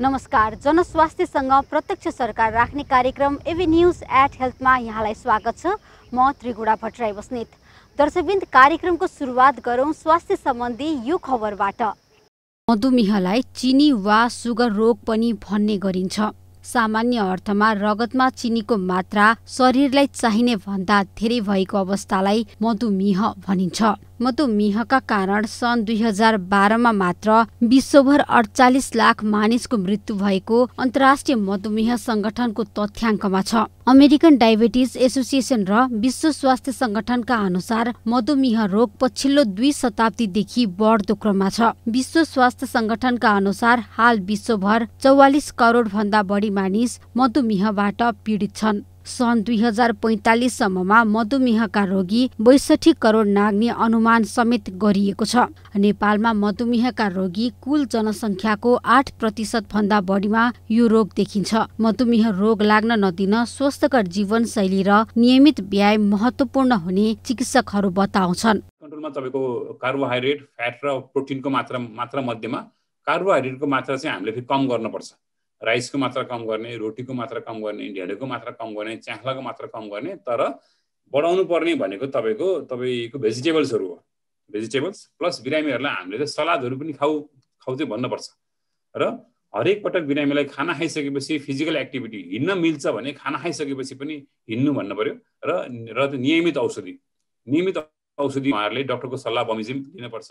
नमस्कार जनस्वास्थ्यसँग प्रत्यक्ष सरकार राख्ने कार्यक्रम एभी न्युज एट हेल्थमा यहाँलाई स्वागत छ म त्रिगुडा भट्टराई बस्नेत दर्शकविन्द कार्यक्रमको सुरुवात गरौँ स्वास्थ्य सम्बन्धी यो खबरबाट मधुमेहलाई चिनी वा सुगर रोग पनि भन्ने गरिन्छ सामान्य अर्थमा रगतमा चिनीको मात्रा शरीरलाई चाहिने भन्दा धेरै भएको अवस्थालाई मधुमेह भनिन्छ मधुमेहका कारण सन् दुई हजार बाह्रमा मात्र विश्वभर अडचालिस लाख मानिसको मृत्यु भएको अन्तर्राष्ट्रिय मधुमेह सङ्गठनको तथ्याङ्कमा छ अमेरिकन डायबेटिज एसोसिएसन र विश्व स्वास्थ्य सङ्गठनका अनुसार मधुमेह रोग पछिल्लो दुई शताब्दीदेखि बढ्दो क्रममा छ विश्व स्वास्थ्य सङ्गठनका अनुसार हाल विश्वभर चौवालिस करोड भन्दा बढी मानिस मधुमेहबाट पीडित छन् सन् दुई हजार पैँतालिससम्ममा मधुमेहका रोगी बैसठी करोड नाग्ने अनुमान समेत गरिएको छ नेपालमा मधुमेहका रोगी कुल जनसङ्ख्याको आठ प्रतिशतभन्दा बढीमा यो रोग देखिन्छ मधुमेह रोग लाग्न नदिन स्वस्थकर जीवनशैली र नियमित व्यायाम महत्त्वपूर्ण हुने चिकित्सकहरू बताउँछन् कन्ट्रोलमा तपाईँको कार्बोहाइड्रेट फ्याट र प्रोटिनको मात्रा मात्रा मध्येमा कार्बोहाइड्रेटको मात्रा चाहिँ हामीले फेरि कम गर्नुपर्छ राइसको मात्रा कम गर्ने रोटीको मात्रा कम गर्ने ढेँडोको मात्रा कम गर्ने च्याख्लाको मात्रा कम गर्ने तर बढाउनु पर्ने भनेको तपाईँको तपाईँको भेजिटेबल्सहरू हो भेजिटेबल्स प्लस बिरामीहरूलाई हामीले चाहिँ सलादहरू पनि खाऊ खाउ चाहिँ भन्नुपर्छ र हरेक पटक बिरामीलाई खाना खाइसकेपछि फिजिकल एक्टिभिटी हिँड्न मिल्छ भने खाना खाइसकेपछि पनि हिँड्नु भन्नु पऱ्यो र र नियमित औषधि नियमित औषधि उहाँहरूले डक्टरको सल्लाह बमिजिम लिनुपर्छ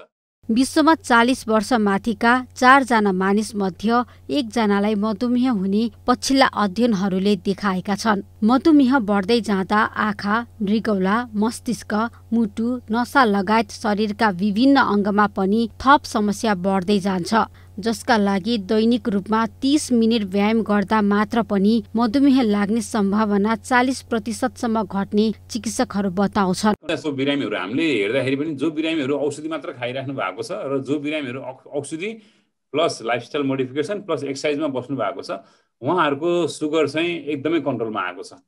विश्वमा चालिस वर्ष माथिका चारजना मध्य एकजनालाई मधुमेह हुने पछिल्ला अध्ययनहरूले देखाएका छन् मधुमेह बढ्दै जाँदा आँखा मृगौला मस्तिष्क मुटु नसा लगायत शरीरका विभिन्न अङ्गमा पनि थप समस्या बढ्दै जान्छ जसका लागि दैनिक रूपमा तीस मिनट व्यायाम गर्दा मात्र पनि मधुमेह लाग्ने सम्भावना चालिस प्रतिशतसम्म घट्ने चिकित्सकहरू बताउँछन् जस्तो बिरामीहरू हामीले हेर्दाखेरि पनि जो बिरामीहरू औषधि मात्र खाइराख्नु भएको छ र जो बिरामीहरू औषधि प्लस लाइफस्टाइल मोडिफिकेसन प्लस एक्सर्साइजमा बस्नु भएको छ उहाँहरूको सुगर चाहिँ एकदमै कन्ट्रोलमा आएको छ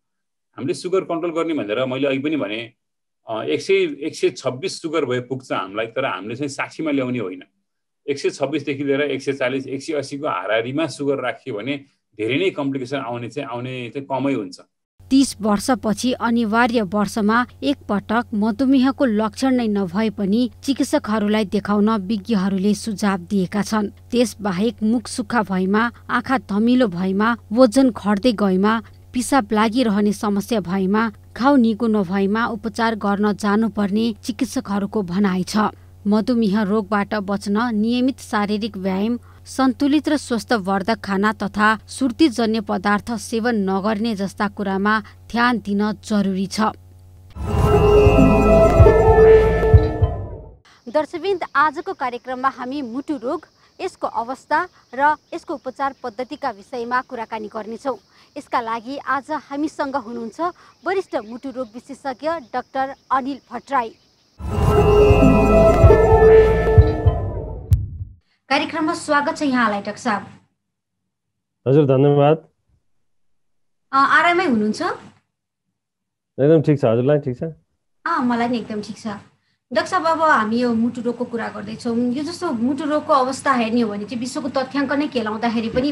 हामीले सुगर कन्ट्रोल गर्ने भनेर मैले अघि पनि भने एक सय एक सय छब्बिस सुगर भए पुग्छ हामीलाई तर हामीले चाहिँ साक्षीमा ल्याउने होइन एक सय छब्बिसदेखि लिएर एक सय चालिस एक सय अस्सीको हाराहारीमा सुगर राखियो भने धेरै नै कम्प्लिकेसन आउने चाहिँ आउने चाहिँ कमै हुन्छ तिस वर्षपछि अनिवार्य वर्षमा एकपटक मधुमेहको लक्षण नै नभए पनि चिकित्सकहरूलाई देखाउन विज्ञहरूले सुझाव दिएका छन् त्यसबाहेक मुख सुक्खा भएमा आँखा धमिलो भएमा वजन घट्दै गएमा पिसाब लागिरहने समस्या भएमा घाउ निको नभएमा उपचार गर्न जानुपर्ने चिकित्सकहरूको भनाइ छ मधुमेह रोगबाट बच्न नियमित शारीरिक व्यायाम सन्तुलित र स्वस्थवर्धक खाना तथा सुर्तिजन्य पदार्थ सेवन नगर्ने जस्ता कुरामा ध्यान दिन जरुरी छ दर्शविन्द आजको कार्यक्रममा हामी मुटु रोग यसको अवस्था र यसको उपचार पद्धतिका विषयमा कुराकानी गर्नेछौँ यसका लागि आज हामीसँग हुनुहुन्छ वरिष्ठ मुटु रोग विशेषज्ञ डाक्टर अनिल भट्टराई कार्यक्रममा स्वागत छ यहाँलाई डाक्टर साहब हजुर धन्यवाद आरामै हुनुहुन्छ एकदम ठिक छ हजुरलाई ठिक छ अँ मलाई पनि एकदम ठिक छ डाक्टर साहब अब हामी यो मुटु रोगको कुरा गर्दैछौँ यो जस्तो मुटु रोगको अवस्था हेर्ने हो भने चाहिँ विश्वको तथ्याङ्क नै केलाउँदाखेरि पनि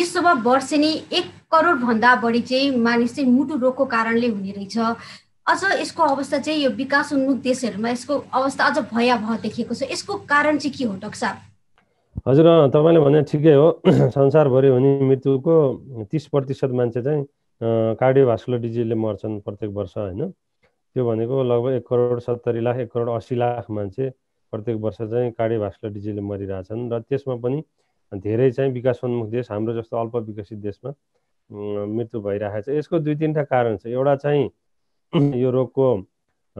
विश्वमा नै एक करोडभन्दा बढी चाहिँ मानिस चाहिँ मुटु रोगको कारणले हुने रहेछ अझ यसको अवस्था चाहिँ यो विकास उन्मुख देशहरूमा यसको अवस्था अझ भयावह देखिएको छ यसको कारण चाहिँ के हो डाक्टर साहब हजुर तपाईँले भने ठिकै हो संसारभरि हुने मृत्युको तिस प्रतिशत मान्छे चाहिँ कार्डियोभास्कुलर डिजिजले मर्छन् प्रत्येक वर्ष होइन त्यो भनेको लगभग एक करोड सत्तरी लाख एक करोड असी लाख मान्छे प्रत्येक वर्ष चाहिँ कार्डियोभास्कुलर डिजिजले मरिरहेछन् र त्यसमा पनि धेरै चाहिँ विकासोन्मुख देश हाम्रो जस्तो अल्प विकसित देशमा मृत्यु भइरहेको छ यसको दुई तिनवटा कारण छ एउटा चाहिँ यो रोगको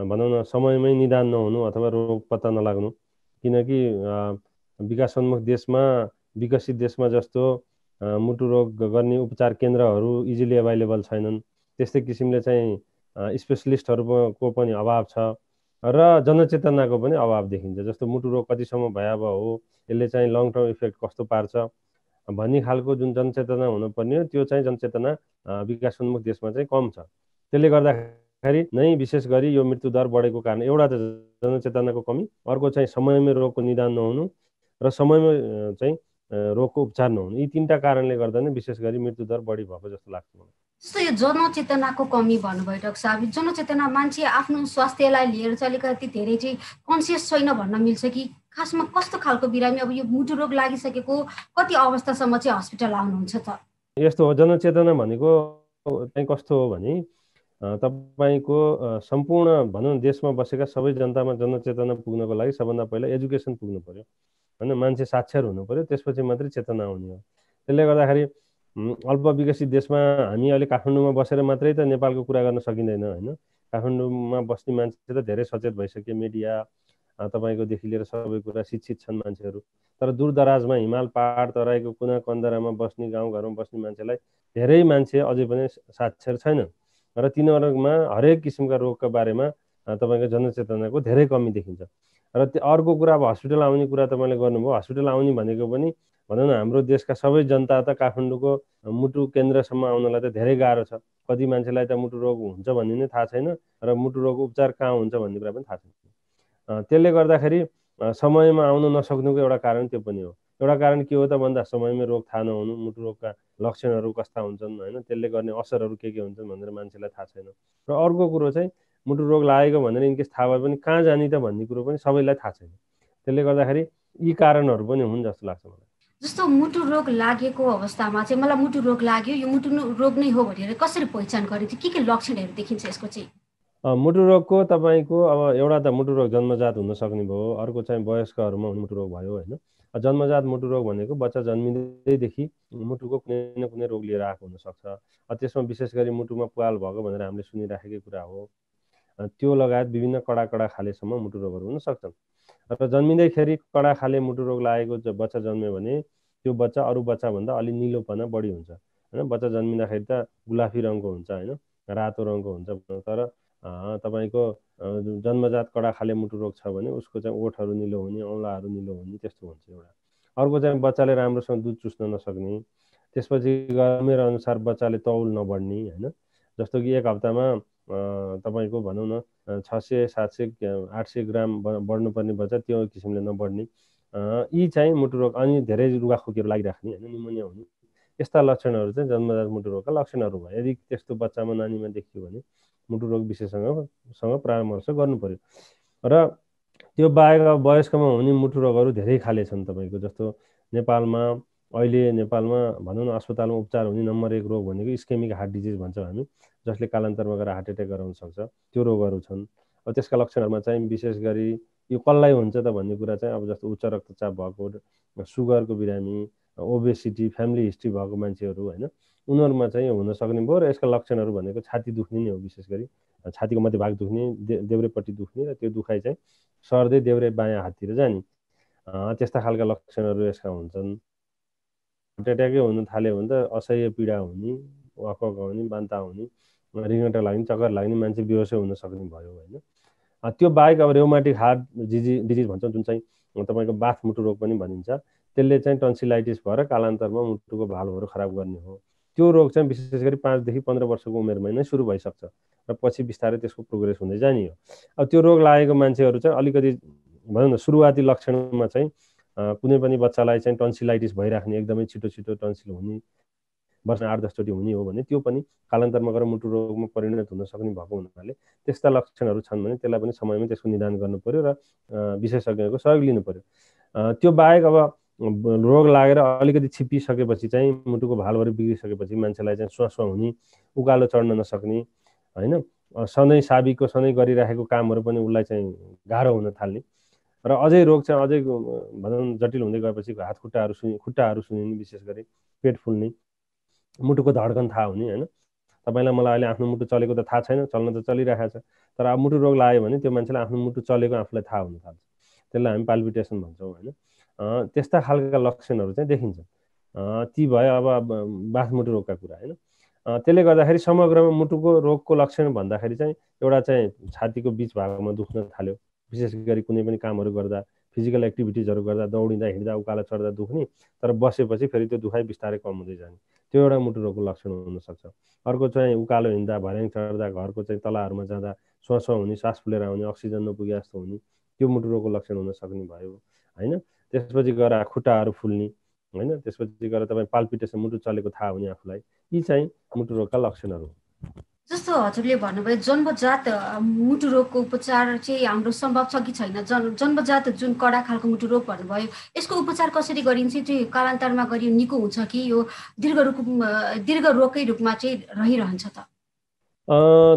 भनौँ न समयमै निदान नहुनु अथवा रोग पत्ता नलाग्नु किनकि विकासोन्मुख देशमा विकसित देशमा जस्तो मुटु रोग गर्ने उपचार केन्द्रहरू इजिली एभाइलेबल छैनन् त्यस्तै किसिमले चाहिँ स्पेसलिस्टहरूको पनि अभाव छ र जनचेतनाको पनि अभाव देखिन्छ जस्तो मुटु रोग कतिसम्म भयावह हो यसले चाहिँ लङ टर्म इफेक्ट कस्तो पार्छ भन्ने खालको जुन जनचेतना हुनुपर्ने हो त्यो चाहिँ जनचेतना विकासोन्मुख देशमा चाहिँ कम छ त्यसले गर्दाखेरि नै विशेष गरी यो मृत्युदर बढेको कारण एउटा त जनचेतनाको कमी अर्को चाहिँ समयमै रोगको निदान नहुनु र समयमा चाहिँ रोगको उपचार नहुनु यी तिनवटा कारणले गर्दा नै विशेष गरी मृत्युदर बढी भएको जस्तो लाग्छ मलाई जस्तो यो जनचेतनाको कमी भन्नुभयो डक्टर साहब जनचेतना मान्छे आफ्नो स्वास्थ्यलाई लिएर चाहिँ अलिकति धेरै चाहिँ कन्सियस छैन भन्न मिल्छ कि खासमा कस्तो खालको बिरामी अब यो मुटु रोग लागिसकेको कति अवस्थासम्म चाहिँ हस्पिटल आउनुहुन्छ त यस्तो हो जनचेतना भनेको चाहिँ कस्तो हो भने तपाईँको सम्पूर्ण भनौँ देशमा बसेका सबै जनतामा जनचेतना पुग्नको लागि सबभन्दा पहिला एजुकेसन पुग्नु पर्यो होइन मान्छे साक्षर हुनु पऱ्यो त्यसपछि मात्रै चेतना आउने हो त्यसले गर्दाखेरि अल्प विकसित देशमा हामी अहिले काठमाडौँमा बसेर मात्रै त नेपालको कुरा गर्न सकिँदैन होइन काठमाडौँमा बस्ने मान्छे त धेरै सचेत भइसक्यो मिडिया तपाईँकोदेखि लिएर सबै कुरा शिक्षित छन् मान्छेहरू तर दूरदराजमा हिमाल पहाड तराईको कुना कन्दरामा बस्ने गाउँघरमा बस्ने मान्छेलाई धेरै मान्छे अझै पनि साक्षर छैन र तिनीहरूमा हरेक किसिमका रोगका बारेमा तपाईँको जनचेतनाको धेरै कमी देखिन्छ र त्यो अर्को कुरा अब हस्पिटल आउने कुरा त तपाईँले गर्नुभयो हस्पिटल आउने भनेको पनि भनौँ न हाम्रो देशका सबै जनता त काठमाडौँको मुटु केन्द्रसम्म आउनलाई त धेरै गाह्रो छ कति मान्छेलाई त मुटु रोग हुन्छ भन्ने नै थाहा छैन र मुटु रोग उपचार कहाँ हुन्छ भन्ने कुरा पनि थाहा छैन त्यसले गर्दाखेरि समयमा आउन नसक्नुको एउटा कारण त्यो पनि हो एउटा कारण के हो त भन्दा समयमै रोग थाहा नहुनु मुटु रोगका लक्षणहरू कस्ता हुन्छन् होइन त्यसले गर्ने असरहरू के के हुन्छन् भनेर मान्छेलाई थाहा छैन र अर्को कुरो चाहिँ मुटु रोग लागेको भनेर इनकेस थाहा भए पनि कहाँ जाने त भन्ने कुरो पनि सबैलाई थाहा छैन त्यसले गर्दाखेरि यी कारणहरू पनि हुन् जस्तो लाग्छ मलाई जस्तो मुटु रोग लागेको अवस्थामा चाहिँ मलाई मुटु रोग लाग्यो यो मुटु रोग नै हो भनेर कसरी पहिचान गरिन्छ के के लक्षणहरू देखिन्छ यसको चाहिँ मुटु रोगको तपाईँको अब एउटा त मुटु रोग जन्मजात हुन सक्ने भयो अर्को चाहिँ वयस्कहरूमा मुटु रोग भयो होइन जन्मजात मुटु रोग भनेको बच्चा जन्मिँदैदेखि मुटुको कुनै न कुनै रोग लिएर आएको हुनसक्छ त्यसमा विशेष गरी मुटुमा पुवाल भएको भनेर हामीले सुनिराखेकै कुरा हो त्यो लगायत विभिन्न कडा कडा खालेसम्म मुटु रोगहरू हुन सक्छन् र जन्मिँदैखेरि कडा खाले मुटु रोग लागेको बच्चा जन्म्यो भने त्यो बच्चा अरू बच्चाभन्दा अलि निलोपना बढी हुन्छ होइन बच्चा जन्मिँदाखेरि त गुलाफी रङको हुन्छ होइन रातो रङको हुन्छ तर तपाईँको जन्मजात कडा खाले मुटु रोग छ भने उसको चाहिँ ओठहरू निलो हुने औँलाहरू निलो हुने त्यस्तो हुन्छ एउटा अर्को चाहिँ बच्चाले राम्रोसँग दुध चुस्न नसक्ने त्यसपछि गर्मेर अनुसार बच्चाले तौल नबढ्ने होइन जस्तो कि एक हप्तामा तपाईँको भनौँ न छ सय सात सय आठ सय ग्राम बढ्नुपर्ने बच्चा त्यो किसिमले नबढ्ने यी चाहिँ मुटु रोग अनि धेरै रुगाखोकीहरू लागिराख्ने होइन निमोनिया हुने यस्ता लक्षणहरू चाहिँ जन्मजात मुटु रोगका लक्षणहरू भयो यदि त्यस्तो बच्चामा नानीमा देखियो भने मुटुरोग विशेषसँग परामर्श गर्नु पर्यो र त्यो बाहेक वयस्कमा हुने मुटु मुटुरोगहरू धेरै खाले छन् तपाईँको जस्तो नेपालमा अहिले नेपालमा भनौँ न अस्पतालमा उपचार हुने नम्बर एक रोग भनेको स्केमिक हार्ट डिजिज भन्छौँ हामी जसले कालान्तरमा गएर हार्ट एट्याक गराउन सक्छ त्यो रोगहरू छन् अब त्यसका लक्षणहरूमा चाहिँ विशेष गरी यो कसलाई हुन्छ त भन्ने कुरा चाहिँ अब जस्तो उच्च रक्तचाप भएको सुगरको बिरामी ओबेसिटी फ्यामिली हिस्ट्री भएको मान्छेहरू होइन उनीहरूमा चाहिँ हुन सक्ने भयो र यसका लक्षणहरू भनेको छाती दुख्ने नै हो विशेष गरी छातीको मध्ये भाग दुख्ने दे देउरेपट्टि दुख्ने र त्यो दुखाइ चाहिँ सर्दै देब्रे बायाँ हाततिर जाने त्यस्ता खालका लक्षणहरू यसका हुन्छन् हार्ट एट्याकै हुन थाल्यो भने त असह्य पीडा हुने वाक हुने बान्ता हुने रिङ्गटा लाग्ने चक्कर लाग्ने मान्छे बेहोसै हुन सक्ने भयो होइन त्यो बाहेक अब रेउमाटिक हार्ट डिजिज डिजिज भन्छ जुन चाहिँ तपाईँको बाथ मुटु रोग पनि भनिन्छ त्यसले चाहिँ टन्सिलाइटिस भएर कालान्तरमा मुटुको भालहरू खराब गर्ने हो त्यो रोग चाहिँ विशेष गरी पाँचदेखि पन्ध्र वर्षको उमेरमा नै सुरु भइसक्छ र पछि बिस्तारै त्यसको प्रोग्रेस हुँदै जाने हो अब त्यो रोग लागेको मान्छेहरू चाहिँ अलिकति भनौँ न सुरुवाती लक्षणमा चाहिँ कुनै पनि बच्चालाई चाहिँ टन्सिलाइटिस भइराख्ने एकदमै छिटो छिटो टन्सिल हुने वर्ष आठ दसचोटि हुने हो भने त्यो पनि कालान्तरमा गएर मुटु रोगमा परिणत हुन सक्ने भएको हुनाले त्यस्ता लक्षणहरू छन् भने त्यसलाई पनि समयमै त्यसको निदान गर्नु र विशेषज्ञको सहयोग लिनु पऱ्यो त्यो बाहेक अब रोग लागेर अलिकति छिपिसकेपछि चाहिँ मुटुको भालभरि बिग्रिसकेपछि मान्छेलाई चाहिँ सुवासुवा हुने उकालो चढ्न नसक्ने होइन सधैँ साबिकको सधैँ गरिराखेको कामहरू पनि उसलाई चाहिँ गाह्रो हुन थाल्ने र अझै रोग चाहिँ अझै भनौँ जटिल हुँदै गएपछि हात खुट्टाहरू सुनि खुट्टाहरू सुनिने विशेष गरी पेट फुल्ने मुटुको धड्कन थाहा हुने होइन तपाईँलाई मलाई अहिले आफ्नो मुटु चलेको त थाहा छैन चल्न त चलिरहेको छ तर अब मुटु रोग लाग्यो भने त्यो मान्छेलाई आफ्नो मुटु चलेको आफूलाई थाहा हुन थाल्छ त्यसलाई हामी पाल्पिटेसन भन्छौँ होइन त्यस्ता खालका लक्षणहरू चाहिँ देखिन्छ ती भयो अब बाथमुटु रोगका कुरा होइन त्यसले गर्दाखेरि समग्रमा मुटुको रोगको लक्षण भन्दाखेरि चाहिँ एउटा चाहिँ छातीको बिच भागमा दुख्न थाल्यो विशेष गरी कुनै पनि कामहरू गर्दा फिजिकल एक्टिभिटिजहरू गर्दा दौडिँदा हिँड्दा उकालो चढ्दा दुख्ने तर बसेपछि फेरि त्यो दुखाइ बिस्तारै कम हुँदै जाने त्यो एउटा मुटु रोगको लक्षण हुनसक्छ अर्को चाहिँ उकालो हिँड्दा भर्याङ चढ्दा घरको चाहिँ तलाहरूमा जाँदा श्वास हुने सास फुलेर आउने अक्सिजन नपुगे जस्तो हुने त्यो मुटु रोगको लक्षण हुन सक्ने भयो होइन त्यसपछि गएर खुट्टाहरू फुल्ने होइन त्यसपछि गएर तपाईँ पाल्पिटेसन मुटु चलेको थाहा हुने आफूलाई यी चाहिँ मुटु रोगका लक्षणहरू जस्तो हजुरले भन्नुभयो जन्मजात मुटु रोगको उपचार चाहिँ हाम्रो सम्भव छ कि छैन जन् जन्मजात जुन कडा खालको मुटु रोग भन्नुभयो यसको उपचार कसरी गरिन्छ चाहिँ कालान्तरमा गरियो निको हुन्छ कि यो दीर्घ रूप दीर्घ रोगकै रूपमा चाहिँ रहिरहन्छ त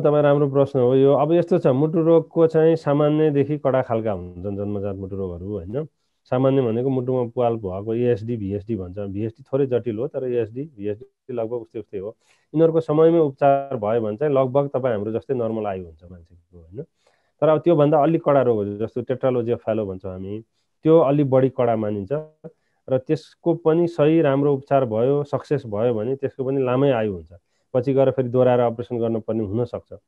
तपाईँ राम्रो प्रश्न हो यो अब यस्तो छ मुटु रोगको चाहिँ सामान्यदेखि कडा खालका हुन्छन् जन्मजात मुटु रोगहरू होइन सामान्य भनेको मुटुमा पाल भएको एएसडी भिएसडी भन्छ भिएसडी थोरै जटिल हो तर एएसडी भिएसडी लगभग उस्तै उस्तै हो यिनीहरूको समयमै उपचार भयो भने चाहिँ लगभग तपाईँ हाम्रो जस्तै नर्मल आयु हुन्छ मान्छेको होइन तर अब त्योभन्दा अलिक कडा रोग जस्तो टेट्रालोजिया फालो भन्छौँ हामी त्यो अलिक बढी कडा मानिन्छ र त्यसको पनि सही राम्रो उपचार भयो सक्सेस भयो भने त्यसको पनि लामै आयु हुन्छ पछि गएर फेरि दोहोऱ्याएर अपरेसन गर्नुपर्ने हुनसक्छ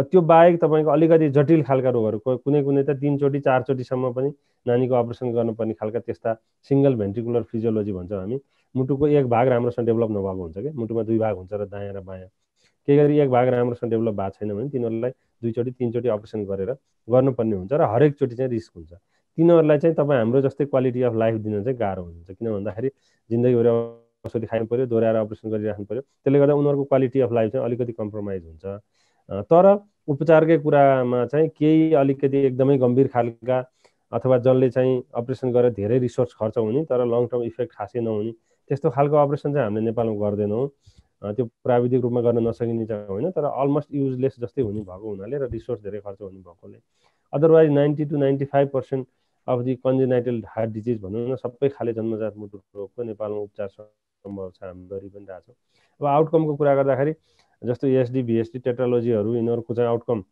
त्यो बाहेक तपाईँको अलिकति जटिल खालका रोगहरू कुनै कुनै त तिनचोटि चारचोटिसम्म पनि नानीको अपरेसन गर्नुपर्ने खालका त्यस्ता सिङ्गल भेन्टिकुलर फिजियोलोजी भन्छौँ हामी मुटुको एक भाग राम्रोसँग डेभलप नभएको हुन्छ कि मुटुमा दुई भाग हुन्छ र दायाँ र बायाँ त्यही गरी एक भाग राम्रोसँग डेभलप भएको छैन भने तिनीहरूलाई दुईचोटि तिनचोटि अपरेसन गरेर गर्नुपर्ने हुन्छ र हरेकचोटि चाहिँ रिस्क हुन्छ तिनीहरूलाई चाहिँ तपाईँ हाम्रो जस्तै क्वालिटी अफ लाइफ दिन चाहिँ गाह्रो हुन्छ किन भन्दाखेरि जिन्दगीभरि औषधि खानु पऱ्यो दोहोऱ्याएर अपरेसन गरिराख्नु पऱ्यो त्यसले गर्दा उनीहरूको क्वालिटी अफ लाइफ चाहिँ अलिकति कम्प्रोमाइज हुन्छ तर उपचारकै कुरामा चाहिँ केही अलिकति एकदमै गम्भीर खालका अथवा जसले चाहिँ अपरेसन गरेर धेरै रिसोर्स खर्च हुने तर लङ टर्म इफेक्ट खासै नहुने त्यस्तो खालको अपरेसन चाहिँ हामीले नेपालमा गर्दैनौँ त्यो प्राविधिक रूपमा गर्न नसकिने चाहिँ होइन तर अलमोस्ट युजलेस जस्तै हुने भएको हुनाले र रिसोर्स धेरै खर्च हुने भएकोले otherwise ninety two ninety five percent of the congenital heart disease भनौँ न सबै खाले जन्मजात मुटु रोगको नेपालमा उपचार सम्भव छ हामी गरिरहेको रहेछौँ अब आउटकमको कुरा गर्दाखेरि जस्तो एसडी भिएसडी टेक्नोलोजीहरू यिनीहरूको चाहिँ आउटकम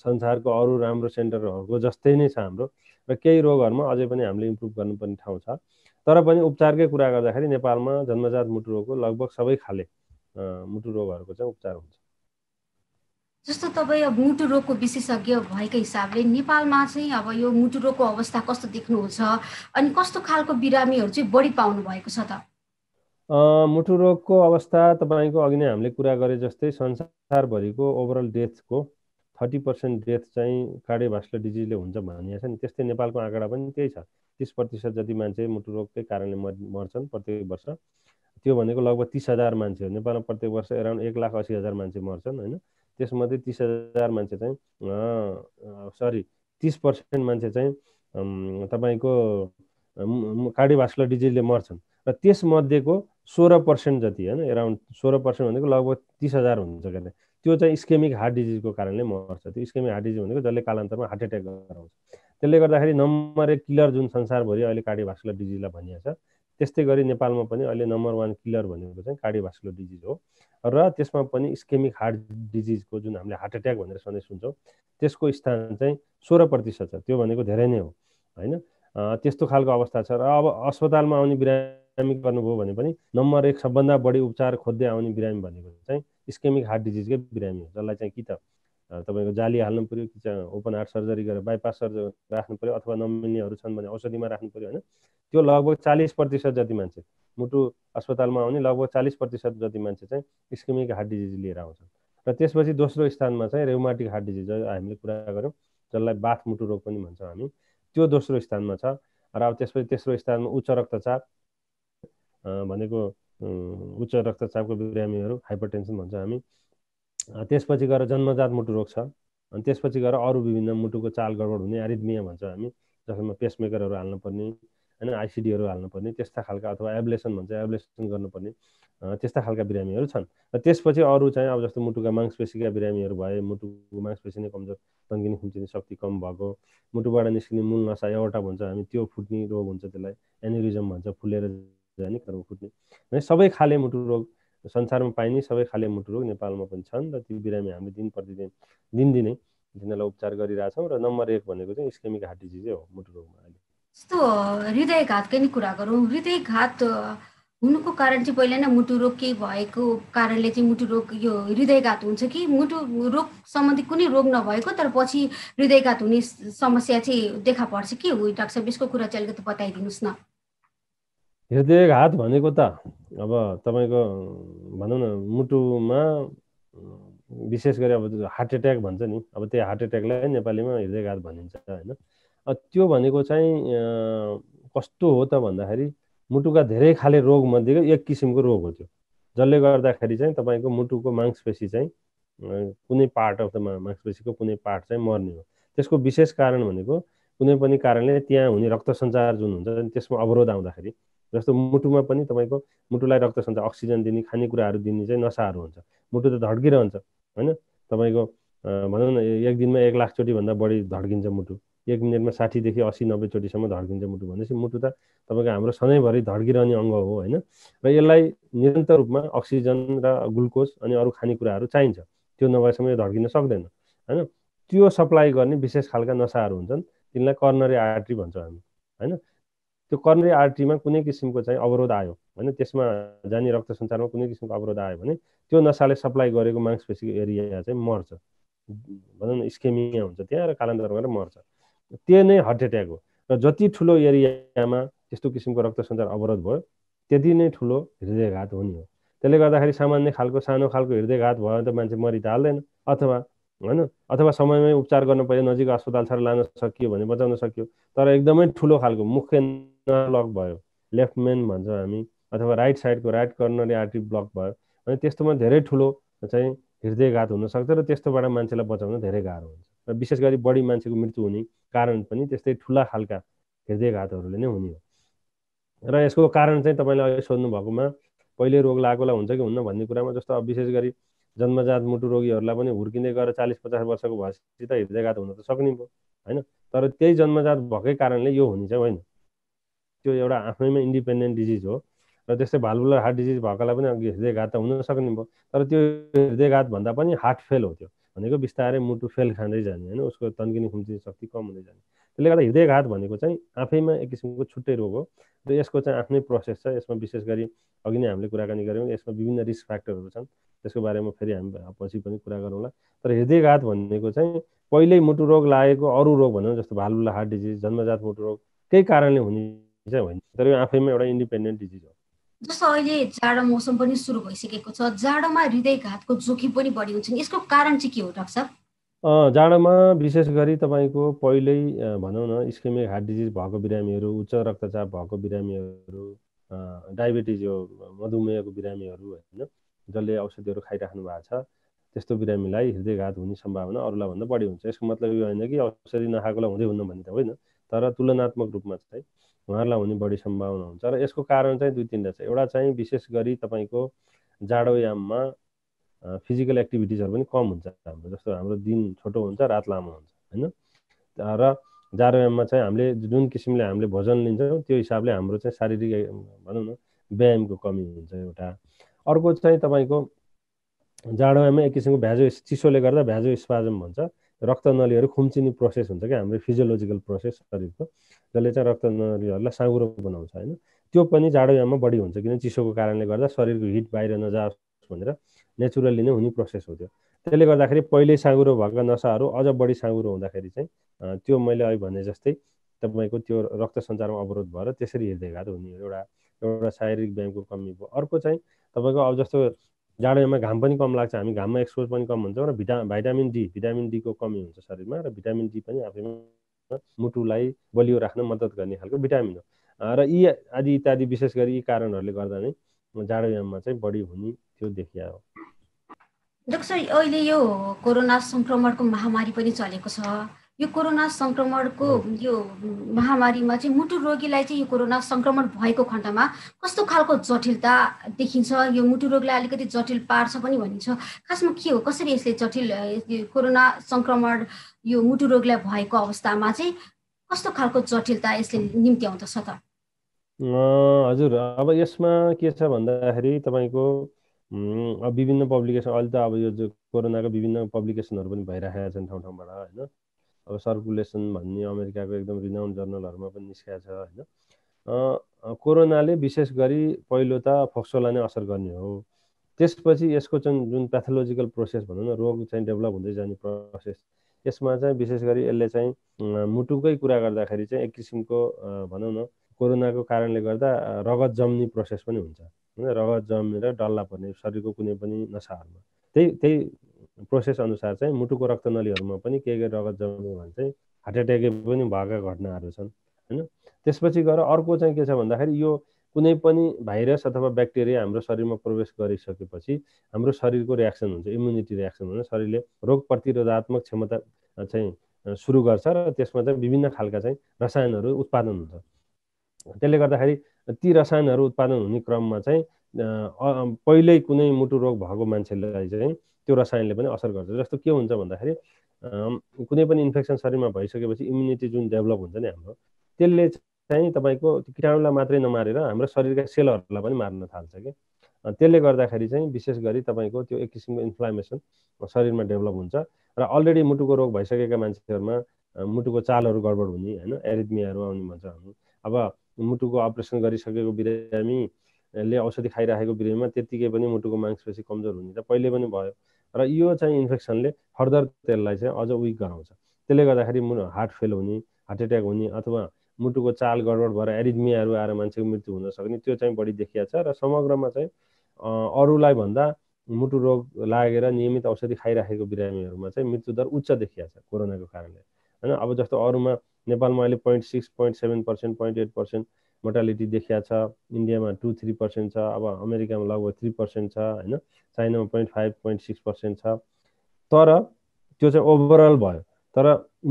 संसारको अरू राम्रो सेन्टरहरूको जस्तै नै छ हाम्रो र केही रोगहरूमा अझै पनि हामीले इम्प्रुभ गर्नुपर्ने ठाउँ छ तर पनि उपचारकै कुरा गर्दाखेरि नेपालमा जन्मजात मुटु रोगको लगभग सबै खाले मुटु रोगहरूको चाहिँ उपचार हुन्छ जस्तो तपाईँ अब मुटु रोगको विशेषज्ञ भएको हिसाबले नेपालमा चाहिँ अब यो मुटु रोगको अवस्था कस्तो देख्नुहुन्छ अनि कस्तो खालको बिरामीहरू चाहिँ बढी पाउनु भएको छ त मुटु रोगको अवस्था तपाईँको अघि नै हामीले कुरा गरे जस्तै संसारभरिको ओभरअल डेथको थर्टी पर्सेन्ट डेथ चाहिँ कार्डियोभास्कुलर डिजिजले हुन्छ भनिएको छ नि त्यस्तै नेपालको आँकडा पनि त्यही छ तिस प्रतिशत जति मान्छे मुटु रोगकै कारणले मर्छन् प्रत्येक वर्ष त्यो भनेको लगभग तिस हजार मान्छेहरू नेपालमा प्रत्येक वर्ष एराउन्ड एक लाख असी हजार मान्छे मर्छन् होइन त्यसमध्ये तिस हजार मान्छे चाहिँ सरी तिस पर्सेन्ट मान्छे चाहिँ तपाईँको कार्डियोभास्कुलर डिजिजले मर्छन् र त्यसमध्येको सोह्र पर्सेन्ट जति होइन एराउन्ड सोह्र पर्सेन्ट भनेको लगभग तिस हजार हुन्छ के अरे त्यो चाहिँ स्केमिक हार्ट डिजिजको कारणले मर्छ त्यो स्केमिक हार्ट डिजिज भनेको जसले कालान्तरमा हार्ट एट्याक गराउँछ त्यसले गर्दाखेरि नम्बर एक किलर जुन संसारभरि अहिले कार्डियोभास्कुलर डिजिजलाई भनिएको छ त्यस्तै गरी नेपालमा पनि अहिले नम्बर वान किलर भनेको चाहिँ कार्डियोभास्कुलर डिजिज हो र त्यसमा पनि स्केमिक हार्ट डिजिजको जुन हामीले हार्ट एट्याक भनेर सधैँ सुन्छौँ त्यसको स्थान चाहिँ सोह्र प्रतिशत छ त्यो भनेको धेरै नै हो होइन त्यस्तो खालको अवस्था छ र अब अस्पतालमा आउने बिरामी बिरामी गर्नुभयो भने पनि नम्बर एक सबभन्दा बढी उपचार खोज्दै आउने बिरामी भनेको चाहिँ स्केमिक हार्ट डिजिजकै बिरामी हो जसलाई चाहिँ कि त तपाईँको जाली हाल्नु पऱ्यो कि चाहिँ ओपन हार्ट सर्जरी गरेर बाइपास सर्जरी राख्नु पऱ्यो अथवा नमिल्नेहरू छन् भने औषधिमा राख्नु पऱ्यो होइन त्यो लगभग चालिस प्रतिशत जति मान्छे मुटु अस्पतालमा आउने लगभग चालिस प्रतिशत जति मान्छे चाहिँ स्केमिक हार्ट डिजिज लिएर आउँछन् र त्यसपछि दोस्रो स्थानमा चाहिँ रेउमाटिक हार्ट डिजिज हामीले कुरा गऱ्यौँ जसलाई बाथ मुटु रोग पनि भन्छौँ हामी त्यो दोस्रो स्थानमा छ र अब त्यसपछि तेस्रो स्थानमा उच्च रक्तचाप भनेको उच्च रक्तचापको बिरामीहरू हाइपरटेन्सन भन्छ हामी त्यसपछि गएर जन्मजात मुटु रोग छ अनि त्यसपछि गएर अरू विभिन्न मुटुको चाल गडबड हुने एरिदमिया भन्छ हामी जसमा पेसमेकरहरू हाल्नुपर्ने होइन आइसिडीहरू हाल्नुपर्ने त्यस्ता खालका अथवा एब्लेसन भन्छ एब्लेसन गर्नुपर्ने त्यस्ता खालका बिरामीहरू छन् र त्यसपछि अरू चाहिँ अब जस्तो मुटुका मांसपेसीका बिरामीहरू भए मुटुको मांसपेसी नै कमजोर तन्किने खुम्चिने शक्ति कम भएको मुटुबाट निस्किने मूल नसा एउटा भन्छ हामी त्यो फुट्ने रोग हुन्छ त्यसलाई एनिरिजम भन्छ फुलेर जाने कर्म फुट्ने भने सबै खाले मुटु रोग संसारमा पाइने सबै खाले मुटु रोग नेपालमा पनि छन् र त्यो बिरामी हामीले दिन प्रतिदिन दिनदिनै तिनीहरूलाई उपचार गरिरहेछौँ र नम्बर एक भनेको चाहिँ इस्केमिक हार्ट डिजिजै हो मुटु रोगमा अहिले यस्तो हृदयघातकै नै कुरा गरौँ हृदयघात हुनुको कारण चाहिँ पहिला नै मुटु रोग केही भएको कारणले चाहिँ मुटु रोग यो हृदयघात हुन्छ कि मुटु रोग सम्बन्धी कुनै रोग नभएको तर पछि हृदयघात हुने समस्या चाहिँ देखा पर्छ कि डाक्टर साहब यसको कुरा चाहिँ अलिकति बताइदिनुहोस् न हृदय घात भनेको त अब तपाईँको भनौँ न मुटुमा विशेष गरी अब हार्ट एट्याक भन्छ नि अब त्यो हार्ट एट्याकलाई नेपालीमा हृदयघात भनिन्छ होइन त्यो भनेको चाहिँ कस्तो हो त भन्दाखेरि मुटुका धेरै खाले रोगमध्येको एक किसिमको रोग हो त्यो जसले गर्दाखेरि चाहिँ तपाईँको मुटुको मांसपेसी चाहिँ कुनै पार्ट अफ द मांसपेसीको कुनै पार्ट चाहिँ मर्ने हो त्यसको विशेष कारण भनेको कुनै पनि कारणले त्यहाँ हुने रक्त सञ्चार जुन हुन्छ त्यसमा अवरोध आउँदाखेरि जस्तो मुटुमा पनि तपाईँको मुटुलाई रक्त सञ्चार अक्सिजन दिने खानेकुराहरू दिने चाहिँ नसाहरू हुन्छ मुटु त धड्किरहन्छ होइन तपाईँको भनौँ न एक दिनमा एक लाखचोटिभन्दा बढी धड्किन्छ मुटु एक मिनटमा साठीदेखि असी नब्बेचोटिसम्म धड्किन्छ मुटु भनेपछि मुटु त तपाईँको हाम्रो सधैँभरि धड्किरहने अङ्ग हो होइन र यसलाई निरन्तर रूपमा अक्सिजन र ग्लुकोज अनि अरू खानेकुराहरू चाहिन्छ त्यो नभएसम्म यो धड्किन सक्दैन होइन त्यो सप्लाई गर्ने विशेष खालका नसाहरू हुन्छन् तिनलाई कर्नरी आर्ट्री भन्छौँ हामी होइन त्यो कर्नरी आर्ट्रीमा कुनै किसिमको चाहिँ अवरोध आयो होइन त्यसमा जाने रक्त सञ्चारमा कुनै किसिमको अवरोध आयो भने त्यो नसाले सप्लाई गरेको मांसपेसीको एरिया चाहिँ मर्छ भनौँ न स्केमिया हुन्छ त्यहाँ र कालान्तरमा गरेर मर्छ त्यो नै हार्ट एट्याक हो र जति ठुलो एरियामा त्यस्तो किसिमको रक्त सञ्चार अवरोध भयो त्यति नै ठुलो हृदयघात हुने हो त्यसले गर्दाखेरि सामान्य खालको सानो खालको हृदयघात भयो भने त मान्छे मरि त हाल्दैन अथवा होइन अथवा समयमै उपचार गर्नु पऱ्यो नजिक अस्पताल छ लान सकियो भने बचाउन सकियो तर एकदमै ठुलो खालको मुख्य लक भयो लेफ्ट मेन भन्छौँ हामी अथवा राइट साइडको राइट कर्नर आर्टी ब्लक भयो अनि त्यस्तोमा धेरै ठुलो चाहिँ हृदयघात हुनसक्छ र त्यस्तोबाट मान्छेलाई बचाउन धेरै गाह्रो हुन्छ र विशेष गरी बढी मान्छेको मृत्यु हुने कारण पनि त्यस्तै ठुला खालका हृदयघातहरूले नै हुने हो र यसको कारण चाहिँ तपाईँले अहिले सोध्नु भएकोमा पहिले रोग लागेकोलाई हुन्छ कि हुन्न भन्ने कुरामा जस्तो अब विशेष गरी जन्मजात मुटु रोगीहरूलाई पनि हुर्किँदै गएर चालिस पचास वर्षको भएपछि त हृदयघात हुन त सक्ने भयो होइन तर त्यही जन्मजात भएकै कारणले यो हुने चाहिँ होइन त्यो एउटा आफैमा इन्डिपेन्डेन्ट डिजिज हो र त्यस्तै भालबुलर हार्ट डिजिज भएकोलाई पनि अघि हृदयघात त हुन सक्ने भयो तर त्यो हृदयघात भन्दा पनि हार्ट फेल हो त्यो भनेको बिस्तारै मुटु फेल खाँदै जाने होइन उसको तन्किने खुम्चिने शक्ति कम हुँदै जाने त्यसले गर्दा हृदयघात भनेको चाहिँ आफैमा एक किसिमको छुट्टै रोग हो र यसको चाहिँ आफ्नै प्रोसेस छ यसमा विशेष गरी अघि नै हामीले कुराकानी गऱ्यौँ यसमा विभिन्न रिस्क फ्याक्टरहरू छन् त्यसको बारेमा फेरि हामी पछि पनि कुरा गरौँला तर हृदयघात भनेको चाहिँ पहिल्यै मुटु रोग लागेको अरू रोग भनौँ जस्तो भालुला हार्ट डिजिज जन्मजात मुटु रोग केही कारणले हुने चाहिँ होइन तर यो आफैमा एउटा इन्डिपेन्डेन्ट डिजिज हो जस्तो अहिले जाडो मौसम पनि सुरु भइसकेको छ जाडोमा हृदयघातको जोखिम पनि बढी हुन्छ यसको कारण चाहिँ के हो डाक्टर जाडोमा विशेष गरी तपाईँको पहिल्यै भनौँ न स्किमिक हार्ट डिजिज भएको बिरामीहरू उच्च रक्तचाप भएको बिरामीहरू डायबिटिज यो मधुमेहको बिरामीहरू होइन जसले औषधिहरू खाइराख्नु भएको छ त्यस्तो बिरामीलाई हृदयघात हुने सम्भावना अरूलाई भन्दा बढी हुन्छ यसको मतलब यो होइन कि औषधि नखाएकोलाई हुँदै हुन्न भन्ने त होइन तर तुलनात्मक रूपमा चाहिँ उहाँहरूलाई हुने बढी सम्भावना हुन्छ र यसको कारण चाहिँ दुई तिनवटा छ एउटा चाहिँ विशेष गरी तपाईँको जाडोयाममा फिजिकल एक्टिभिटिजहरू पनि कम हुन्छ हाम्रो जस्तो हाम्रो दिन छोटो हुन्छ रात लामो हुन्छ होइन र जाडोयाममा चाहिँ हामीले जुन किसिमले हामीले भोजन लिन्छौँ त्यो हिसाबले हाम्रो चाहिँ शारीरिक भनौँ न व्यायामको कमी हुन्छ एउटा अर्को चाहिँ तपाईँको जाडोयाममा एक किसिमको भ्याजो चिसोले गर्दा भ्याजो स्पाजम भन्छ रक्त नलीहरू खुम्चिने प्रोसेस हुन्छ क्या हाम्रो फिजियोलोजिकल प्रोसेस शरीरको जसले चाहिँ रक्त नलीहरूलाई साँगुरो बनाउँछ होइन त्यो पनि जाडो बढी हुन्छ किन चिसोको कारणले गर्दा शरीरको हिट बाहिर नजाओस् भनेर नेचुरल्ली नै हुने प्रोसेस हो त्यो त्यसले गर्दाखेरि पहिले साँगुरो भएका नसाहरू अझ बढी साँगुरो हुँदाखेरि चाहिँ त्यो मैले अहिले भने जस्तै तपाईँको त्यो रक्त सञ्चारमा अवरोध भएर त्यसरी हृदयघात हुने एउटा एउटा शारीरिक व्यायामको कमी भयो अर्को चाहिँ तपाईँको अब जस्तो जाडोमा घाम पनि कम लाग्छ हामी घाममा एक्सपोज पनि कम हुन्छ र भिटा भाइटामिन डी भिटामिन डीको कमी हुन्छ शरीरमा र भिटामिन डी पनि आफैमा मुटुलाई बलियो राख्न मद्दत गर्ने खालको भिटामिन हो र यी आदि इत्यादि विशेष गरी यी कारणहरूले गर्दा नै जाडोयाममा चाहिँ बढी हुने त्यो देखिया हो डाक्टर अहिले यो कोरोना सङ्क्रमणको महामारी पनि चलेको छ यो कोरोना सङ्क्रमणको यो महामारीमा चाहिँ मुटु रोगीलाई चाहिँ यो कोरोना सङ्क्रमण भएको खण्डमा कस्तो खालको जटिलता देखिन्छ यो मुटु रोगलाई अलिकति जटिल पार्छ पनि भनिन्छ खासमा के हो कसरी यसले जटिल कोरोना सङ्क्रमण यो मुटु रोगलाई भएको अवस्थामा चाहिँ कस्तो खालको जटिलता यसले निम्ति आउँदछ त हजुर अब यसमा के छ भन्दाखेरि तपाईँको विभिन्न पब्लिकेसन अहिले त अब यो कोरोनाको विभिन्न पब्लिकेसनहरू पनि भइराखेका छन् ठाउँ ठाउँबाट होइन अब सर्कुलेसन भन्ने अमेरिकाको एकदम रिनाउन्ड जर्नलहरूमा पनि निस्किएको छ होइन कोरोनाले विशेष गरी पहिलो त फोक्सोलाई नै असर गर्ने हो त्यसपछि यसको चाहिँ जुन प्याथोलोजिकल प्रोसेस भनौँ न रोग चाहिँ डेभलप हुँदै जाने प्रोसेस यसमा चाहिँ विशेष गरी यसले चाहिँ मुटुकै कुरा गर्दाखेरि चाहिँ एक किसिमको भनौँ न कोरोनाको कारणले गर्दा रगत जम्ने प्रोसेस पनि हुन्छ होइन रगत जमेर डल्ला पर्ने शरीरको कुनै पनि नसाहरूमा त्यही त्यही प्रोसेस अनुसार चाहिँ मुटुको रक्त नलीहरूमा पनि के के रगत जम्यो भने चाहिँ हार्ट एट्याकै पनि भएका घटनाहरू छन् होइन त्यसपछि गएर अर्को चाहिँ के छ भन्दाखेरि यो कुनै पनि भाइरस अथवा ब्याक्टेरिया हाम्रो शरीरमा प्रवेश गरिसकेपछि हाम्रो शरीरको रियाक्सन हुन्छ इम्युनिटी रियाक्सन हुन्छ शरीरले रोग प्रतिरोधात्मक क्षमता चाहिँ सुरु गर्छ र त्यसमा चाहिँ विभिन्न खालका चाहिँ रसायनहरू उत्पादन हुन्छ त्यसले गर्दाखेरि ती रसायनहरू उत्पादन हुने क्रममा चाहिँ पहिल्यै कुनै मुटु रोग भएको मान्छेलाई चाहिँ त्यो रसायनले पनि असर गर्छ जस्तो के हुन्छ भन्दाखेरि कुनै पनि इन्फेक्सन शरीरमा भइसकेपछि इम्युनिटी जुन डेभलप हुन्छ नि हाम्रो त्यसले चाहिँ तपाईँको किटाणुलाई मात्रै नमारेर हाम्रो शरीरका सेलहरूलाई पनि मार्न थाल्छ कि त्यसले गर्दाखेरि चाहिँ विशेष गरी तपाईँको त्यो एक किसिमको इन्फ्लामेसन शरीरमा डेभलप हुन्छ र अलरेडी मुटुको रोग भइसकेका मान्छेहरूमा मुटुको चालहरू गडबड हुने होइन एरिथमियाहरू आउने भन्छ हामी अब मुटुको अपरेसन गरिसकेको बिरामीले औषधि खाइराखेको बिरामीमा त्यत्तिकै पनि मुटुको मांसपेसी कमजोर हुने त पहिले पनि भयो र यो चाहिँ इन्फेक्सनले फर्दर त्यसलाई चाहिँ अझ विक गराउँछ त्यसले गर्दाखेरि मुन हार्ट फेल हुने हार्ट एट्याक हुने अथवा मुटुको चाल गडबड भएर एरिदमियाहरू आएर मान्छेको मृत्यु हुन सक्ने त्यो चाहिँ बढी देखिया छ र समग्रमा चाहिँ अरूलाई भन्दा मुटु रोग लागेर नियमित औषधि खाइराखेको बिरामीहरूमा चाहिँ मृत्युदर उच्च देखिया छ कोरोनाको कारणले होइन अब जस्तो अरूमा नेपालमा अहिले point six point seven percent point eight percent mortality देखिया छ इन्डियामा टू थ्री पर्सेन्ट छ अब अमेरिकामा लगभग थ्री पर्सेन्ट छ होइन चाइनामा point five point six percent छ तर त्यो चाहिँ ओभरअल भयो तर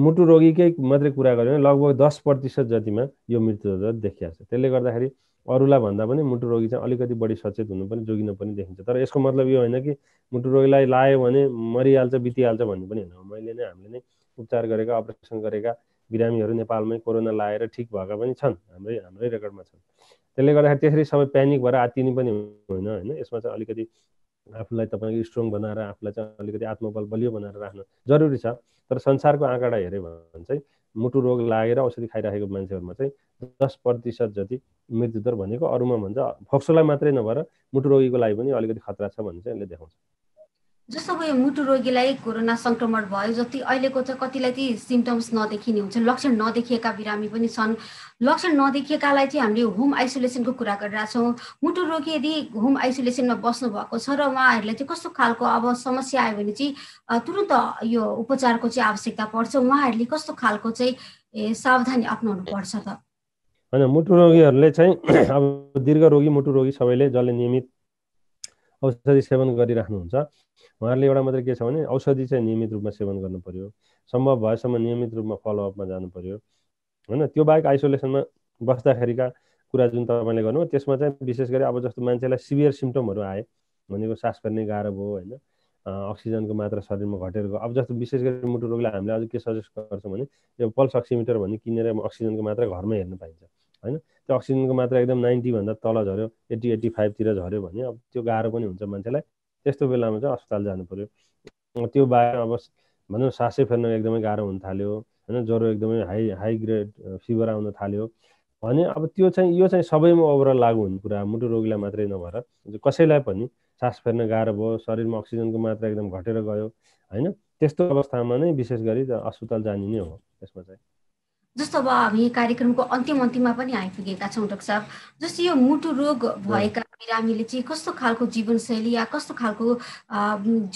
मुटु रोगीकै मात्रै कुरा गऱ्यो भने लगभग दस प्रतिशत जतिमा यो मृत्यु दर देखिया छ त्यसले गर्दाखेरि अरूलाई भन्दा पनि मुटु रोगी चाहिँ अलिकति बढी सचेत हुनु पनि जोगिन पनि देखिन्छ तर यसको मतलब यो होइन कि मुटु रोगीलाई लायो भने मरिहाल्छ बितिहाल्छ भन्ने पनि होइन मैले नै हामीले नै उपचार गरेका अपरेसन गरेका बिरामीहरू नेपालमै कोरोना लागेर ठिक भएका पनि छन् हाम्रै हाम्रै रेकर्डमा छन् त्यसले गर्दाखेरि त्यसरी सबै प्यानिक भएर आत्तिने पनि होइन होइन यसमा चाहिँ अलिकति आफूलाई तपाईँको स्ट्रङ बनाएर आफूलाई चाहिँ अलिकति आत्मबल बलियो बनाएर राख्न जरुरी छ तर संसारको आँकडा हेऱ्यो भने चाहिँ मुटु रोग लागेर औषधि खाइराखेको मान्छेहरूमा चाहिँ दस प्रतिशत जति मृत्युदर भनेको अरूमा भन्छ फोक्सोलाई मात्रै नभएर मुटु रोगीको लागि पनि अलिकति खतरा छ भन्ने चाहिँ यसले देखाउँछ जस्तो अब यो मुटु रोगीलाई कोरोना सङ्क्रमण भयो जति अहिलेको चाहिँ कतिलाई ती सिम्टम्स नदेखिने हुन्छ लक्षण नदेखिएका बिरामी पनि छन् लक्षण नदेखिएकालाई चाहिँ हामीले होम आइसोलेसनको कुरा गरिरहेछौँ मुटु रोगी यदि होम आइसोलेसनमा बस्नु भएको छ र उहाँहरूलाई चाहिँ कस्तो खालको अब समस्या आयो भने चाहिँ तुरन्त यो उपचारको चाहिँ आवश्यकता पर्छ उहाँहरूले कस्तो खालको चाहिँ सावधानी अप्नाउनु पर्छ त होइन मुटु रोगीहरूले चाहिँ अब दीर्घ रोगी मुटु रोगी सबैले जसले नियमित औषधि सेवन गरिराख्नुहुन्छ उहाँहरूले एउटा मात्रै के छ भने औषधि चाहिँ नियमित रूपमा सेवन गर्नु पर्यो सम्भव भएसम्म नियमित रूपमा फलोअपमा जानु पऱ्यो होइन त्यो बाहेक आइसोलेसनमा बस्दाखेरिका कुरा जुन तपाईँले गर्नु त्यसमा चाहिँ विशेष गरी अब जस्तो मान्छेलाई सिभियर सिम्टमहरू आए भनेको सास फेर्ने गाह्रो भयो होइन अक्सिजनको मात्रा शरीरमा घटेर गयो अब जस्तो विशेष गरी मुटु रोगलाई हामीले अझ के सजेस्ट गर्छौँ भने यो पल्स अक्सिमिटर भन्ने किनेर अक्सिजनको मात्रा घरमै हेर्न पाइन्छ होइन त्यो अक्सिजनको मात्रा एकदम नाइन्टीभन्दा तल झऱ्यो एट्टी एट्टी फाइभतिर झऱ्यो भने अब त्यो गाह्रो पनि हुन्छ मान्छेलाई त्यस्तो बेलामा चाहिँ अस्पताल जानु पऱ्यो त्यो बाहेक अब भनौँ सासै फेर्न एकदमै गाह्रो हुन थाल्यो होइन ज्वरो एकदमै हाई हाई ग्रेड फिभर आउन थाल्यो भने अब त्यो चाहिँ यो चाहिँ सबैमा ओभरअल लागु हुने कुरा मुटु रोगीलाई मात्रै नभएर कसैलाई पनि सास फेर्न गाह्रो भयो शरीरमा अक्सिजनको मात्रा एकदम घटेर गयो होइन त्यस्तो अवस्थामा नै विशेष गरी अस्पताल जाने नै हो त्यसमा चाहिँ जस्तो अब हामी कार्यक्रमको अन्तिम अन्तिममा पनि आइपुगेका छौँ डाक्टर साहब जस्तो यो मुटु रोग भएका बिरामीले चाहिँ कस्तो खालको जीवनशैली या कस्तो खालको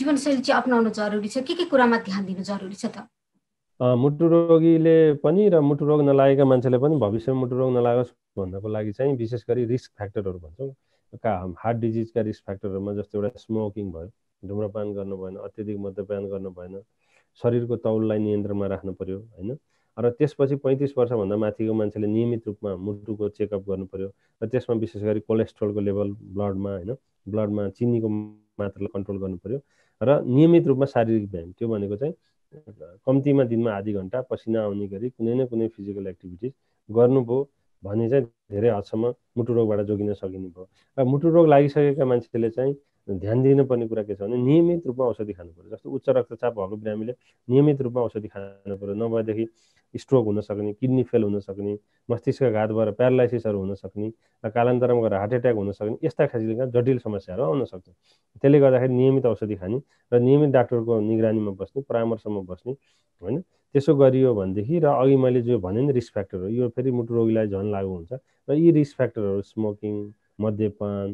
जीवनशैली चाहिँ अप्नाउनु जरुरी छ के के कुरामा ध्यान दिनु जरुरी छ त मुटु रोगीले पनि र मुटु रोग नलागेका मान्छेले पनि भविष्यमा मुटु रोग नलागोस् भन्नको लागि चाहिँ विशेष गरी रिस्क फ्याक्टरहरू भन्छौँ हार्ट डिजिजका रिस्क फ्याक्टरहरूमा जस्तो एउटा स्मोकिङ भयो धुम्रपान गर्नु भएन अत्यधिक मद्यपान गर्नु भएन शरीरको तौललाई नियन्त्रणमा राख्नु पर्यो होइन र त्यसपछि पैँतिस वर्षभन्दा माथिको मान्छेले नियमित रूपमा मुटुको चेकअप गर्नु पऱ्यो र त्यसमा विशेष गरी कोलेस्ट्रोलको लेभल ब्लडमा होइन ब्लडमा चिनीको मात्रालाई कन्ट्रोल गर्नु पऱ्यो र नियमित रूपमा शारीरिक व्यायाम त्यो भनेको चाहिँ कम्तीमा दिनमा आधी घन्टा पसिना आउने गरी कुनै न कुनै फिजिकल एक्टिभिटिज गर्नुभयो भने चाहिँ धेरै हदसम्म मुटु रोगबाट जोगिन सकिने भयो र मुटु रोग लागिसकेका मान्छेले चाहिँ ध्यान दिनुपर्ने कुरा के छ भने नियमित रूपमा औषधि खानु पऱ्यो जस्तो उच्च रक्तचाप भएको बिरामीले नियमित रूपमा औषधि खानु पऱ्यो नभएदेखि स्ट्रोक हुन सक्ने किडनी फेल हुन सक्ने मस्तिष्क घात भएर प्यारालाइसिसहरू हुन सक्ने र कालान्तरमा गएर हार्ट एट्याक हुन सक्ने यस्ता खासका जटिल समस्याहरू आउन सक्छ त्यसले गर्दाखेरि नियमित औषधि खाने र नियमित डाक्टरको निगरानीमा बस्ने परामर्शमा बस्ने होइन त्यसो गरियो भनेदेखि र अघि मैले जो भने नि रिस्क फ्याक्टरहरू यो फेरि मुटु रोगीलाई झन् लागु हुन्छ र यी रिस्क फ्याक्टरहरू स्मोकिङ मद्यपान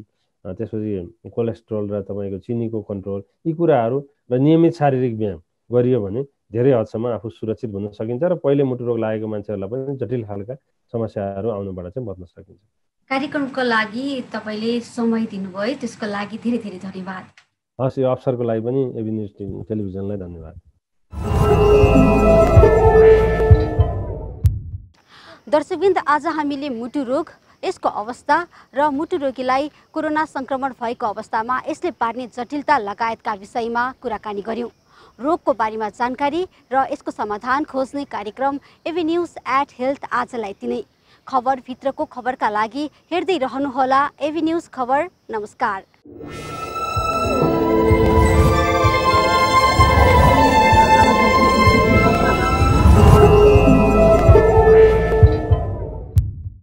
त्यसपछि कोलेस्ट्रोल र तपाईँको चिनीको कन्ट्रोल यी कुराहरू र नियमित शारीरिक व्यायाम गरियो भने धेरै हदसम्म आफू सुरक्षित हुन सकिन्छ र पहिले मुटु रोग लागेको मान्छेहरूलाई पनि जटिल खालका समस्याहरू आउनबाट चाहिँ बच्न सकिन्छ कार्यक्रमको लागि तपाईँले समय दिनुभयो त्यसको लागि धेरै धेरै धन्यवाद हस् यो अवसरको लागि पनि एबी न्युज टेलिभिजनलाई धन्यवाद दर्शकविन्द आज हामीले मुटु रोग यसको अवस्था र मुटु रोगीलाई कोरोना सङ्क्रमण भएको अवस्थामा यसले पार्ने जटिलता लगायतका विषयमा कुराकानी गर्यौँ रोगको बारेमा जानकारी र यसको समाधान खोज्ने कार्यक्रम एभिन्युज एट हेल्थ आजलाई दिने खबरभित्रको खबरका लागि हेर्दै रहनुहोला एभिन्युज खबर नमस्कार